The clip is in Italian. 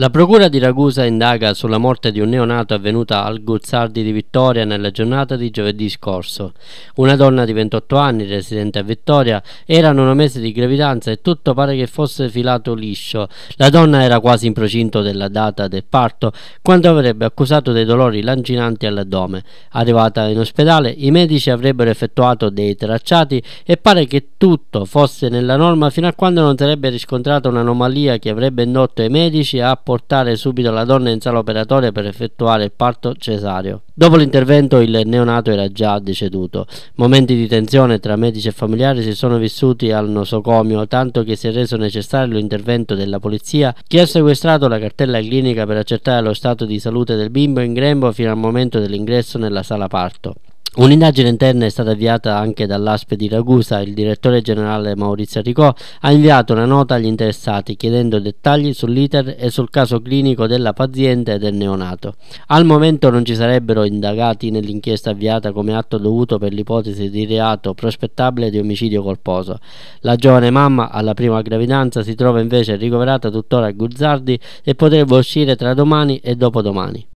La procura di Ragusa indaga sulla morte di un neonato avvenuta al Guzzardi di Vittoria nella giornata di giovedì scorso. Una donna di 28 anni, residente a Vittoria, era a nove mesi di gravidanza e tutto pare che fosse filato liscio. La donna era quasi in procinto della data del parto quando avrebbe accusato dei dolori lancinanti all'addome. Arrivata in ospedale, i medici avrebbero effettuato dei tracciati e pare che tutto fosse nella norma fino a quando non sarebbe riscontrata un'anomalia che avrebbe indotto i medici a portare subito la donna in sala operatoria per effettuare il parto cesareo. Dopo l'intervento il neonato era già deceduto. Momenti di tensione tra medici e familiari si sono vissuti al nosocomio, tanto che si è reso necessario l'intervento della polizia che ha sequestrato la cartella clinica per accertare lo stato di salute del bimbo in grembo fino al momento dell'ingresso nella sala parto. Un'indagine interna è stata avviata anche dall'ASPE di Ragusa. Il direttore generale Maurizio Ricò ha inviato una nota agli interessati chiedendo dettagli sull'iter e sul caso clinico della paziente e del neonato. Al momento non ci sarebbero indagati nell'inchiesta avviata come atto dovuto per l'ipotesi di reato prospettabile di omicidio colposo. La giovane mamma alla prima gravidanza si trova invece ricoverata tuttora a Guzzardi e potrebbe uscire tra domani e dopodomani.